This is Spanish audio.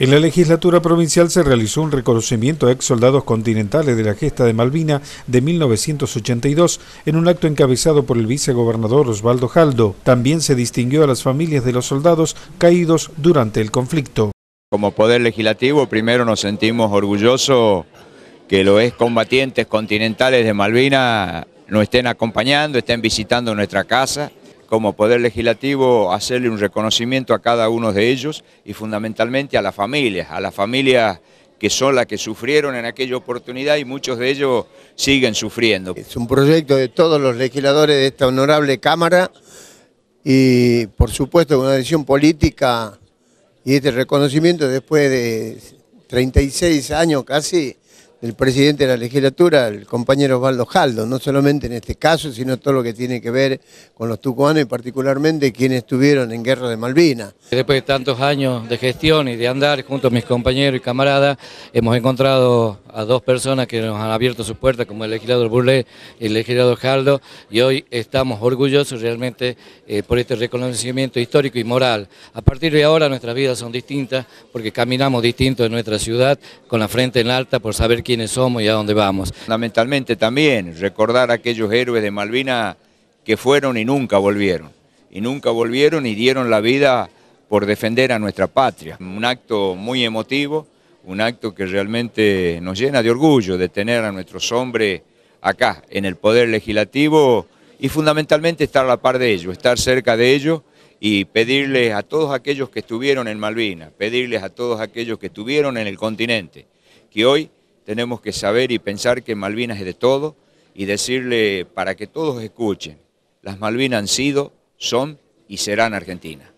En la legislatura provincial se realizó un reconocimiento a ex soldados continentales de la gesta de Malvina de 1982 en un acto encabezado por el vicegobernador Osvaldo Jaldo. También se distinguió a las familias de los soldados caídos durante el conflicto. Como Poder Legislativo, primero nos sentimos orgullosos que los es combatientes continentales de Malvina nos estén acompañando, estén visitando nuestra casa como Poder Legislativo hacerle un reconocimiento a cada uno de ellos y fundamentalmente a las familias, a las familias que son las que sufrieron en aquella oportunidad y muchos de ellos siguen sufriendo. Es un proyecto de todos los legisladores de esta honorable Cámara y por supuesto una decisión política y este reconocimiento después de 36 años casi el presidente de la legislatura, el compañero Osvaldo Jaldo, no solamente en este caso, sino todo lo que tiene que ver con los tucuanos y particularmente quienes estuvieron en Guerra de Malvinas. Después de tantos años de gestión y de andar junto a mis compañeros y camaradas, hemos encontrado a dos personas que nos han abierto sus puertas, como el legislador Burlé y el legislador Jaldo, y hoy estamos orgullosos realmente eh, por este reconocimiento histórico y moral. A partir de ahora nuestras vidas son distintas, porque caminamos distinto en nuestra ciudad, con la frente en alta, por saber que quiénes somos y a dónde vamos. Fundamentalmente también recordar a aquellos héroes de Malvina que fueron y nunca volvieron. Y nunca volvieron y dieron la vida por defender a nuestra patria. Un acto muy emotivo, un acto que realmente nos llena de orgullo de tener a nuestros hombres acá en el Poder Legislativo y fundamentalmente estar a la par de ellos, estar cerca de ellos y pedirles a todos aquellos que estuvieron en Malvinas, pedirles a todos aquellos que estuvieron en el continente, que hoy tenemos que saber y pensar que Malvinas es de todo y decirle para que todos escuchen, las Malvinas han sido, son y serán Argentinas.